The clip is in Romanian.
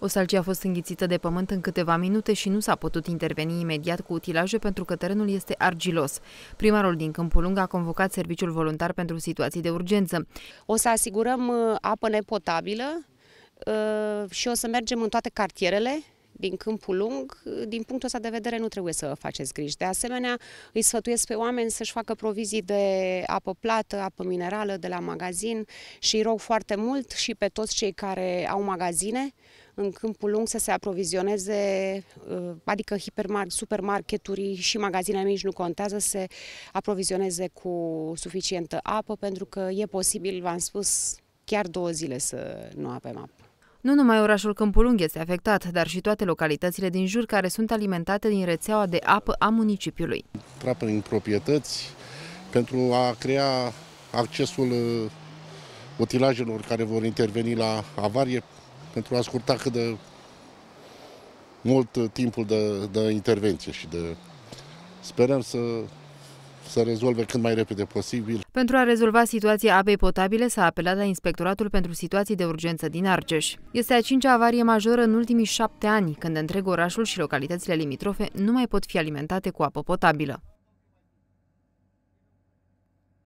O salcie a fost înghițită de pământ în câteva minute și nu s-a putut interveni imediat cu utilaje pentru că terenul este argilos. Primarul din Câmpul Lung a convocat serviciul voluntar pentru situații de urgență. O să asigurăm uh, apă nepotabilă uh, și o să mergem în toate cartierele din câmpul lung, din punctul ăsta de vedere nu trebuie să faceți griji. De asemenea, îi sfătuiesc pe oameni să-și facă provizii de apă plată, apă minerală de la magazin și îi rog foarte mult și pe toți cei care au magazine în câmpul lung să se aprovizioneze, uh, adică hipermar- supermarketuri și magazine mici nu contează, să se aprovizioneze cu suficientă apă, pentru că e posibil, v-am spus, chiar două zile să nu avem apă. Nu numai orașul Câmpulung este afectat, dar și toate localitățile din jur care sunt alimentate din rețeaua de apă a municipiului. Trapă în proprietăți pentru a crea accesul utilajelor uh, care vor interveni la avarie pentru a scurta cât de mult uh, timpul de, de intervenție și de sperăm să să rezolve cât mai repede posibil. Pentru a rezolva situația apei potabile s-a apelat la Inspectoratul pentru Situații de Urgență din Argeș. Este a cincea avarie majoră în ultimii șapte ani, când întreg orașul și localitățile limitrofe nu mai pot fi alimentate cu apă potabilă.